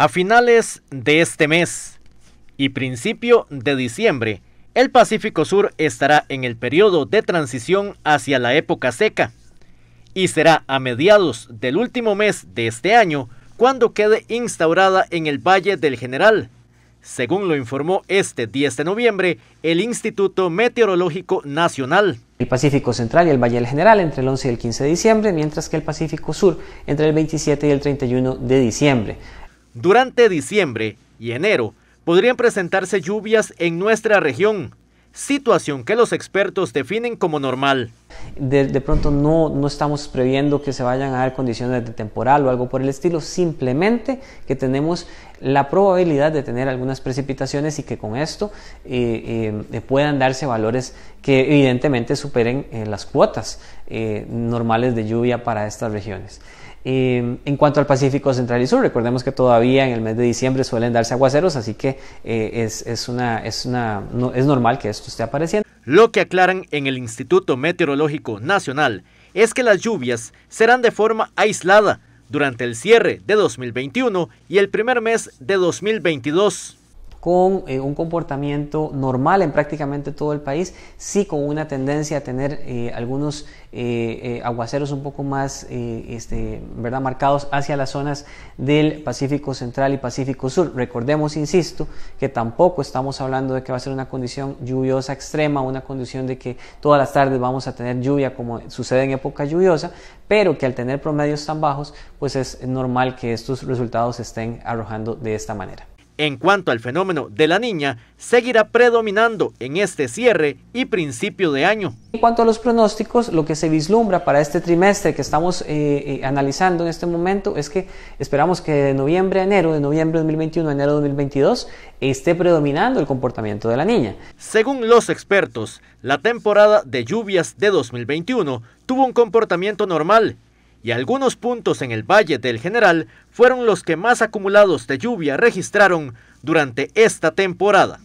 A finales de este mes y principio de diciembre, el Pacífico Sur estará en el periodo de transición hacia la época seca y será a mediados del último mes de este año cuando quede instaurada en el Valle del General, según lo informó este 10 de noviembre el Instituto Meteorológico Nacional. El Pacífico Central y el Valle del General entre el 11 y el 15 de diciembre, mientras que el Pacífico Sur entre el 27 y el 31 de diciembre. Durante diciembre y enero podrían presentarse lluvias en nuestra región, situación que los expertos definen como normal de, pronto no, estamos previendo que se vayan a dar condiciones de temporal o algo por el estilo, simplemente que tenemos la probabilidad de tener algunas precipitaciones y que con esto eh, eh, eh, puedan darse valores que evidentemente superen las cuotas normales de lluvia para estas regiones. en cuanto al Pacífico Central y Sur, recordemos que todavía en el mes de diciembre suelen darse aguaceros, así que es, es normal que esto esté apareciendo. Lo que aclaran en el Instituto Meteorológico Nacional es que las lluvias serán de forma aislada durante el cierre de 2021 y el primer mes de 2022 con eh, un comportamiento normal en prácticamente todo el país, sí con una tendencia a tener eh, algunos eh, aguaceros un poco más este, marcados hacia las zonas del Pacífico Central y Pacífico Sur. Recordemos, insisto, que tampoco estamos hablando de que va a ser una condición lluviosa extrema, una condición de que todas las tardes vamos a tener lluvia como sucede en época lluviosa, pero que al tener promedios tan bajos, pues es normal que estos resultados se estén arrojando de esta manera. En cuanto al fenómeno de la niña, seguirá predominando en este cierre y principio de año. En cuanto a los pronósticos, lo que se vislumbra para este trimestre que estamos eh, eh, analizando en este momento es que esperamos que de noviembre a enero, de noviembre 2021 a enero 2022, esté predominando el comportamiento de la niña. Según los expertos, la temporada de lluvias de 2021 tuvo un comportamiento normal y algunos puntos en el Valle del General fueron los que más acumulados de lluvia registraron durante esta temporada.